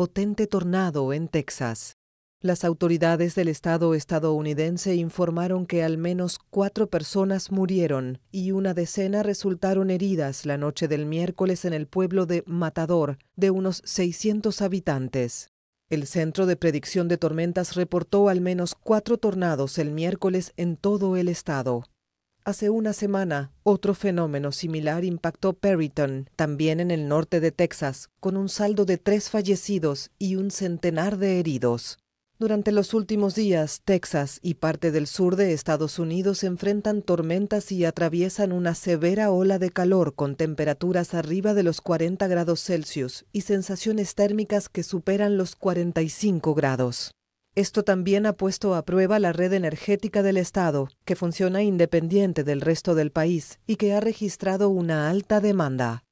potente tornado en Texas. Las autoridades del estado estadounidense informaron que al menos cuatro personas murieron y una decena resultaron heridas la noche del miércoles en el pueblo de Matador, de unos 600 habitantes. El Centro de Predicción de Tormentas reportó al menos cuatro tornados el miércoles en todo el estado hace una semana, otro fenómeno similar impactó Perryton, también en el norte de Texas, con un saldo de tres fallecidos y un centenar de heridos. Durante los últimos días, Texas y parte del sur de Estados Unidos enfrentan tormentas y atraviesan una severa ola de calor con temperaturas arriba de los 40 grados Celsius y sensaciones térmicas que superan los 45 grados. Esto también ha puesto a prueba la red energética del Estado, que funciona independiente del resto del país y que ha registrado una alta demanda.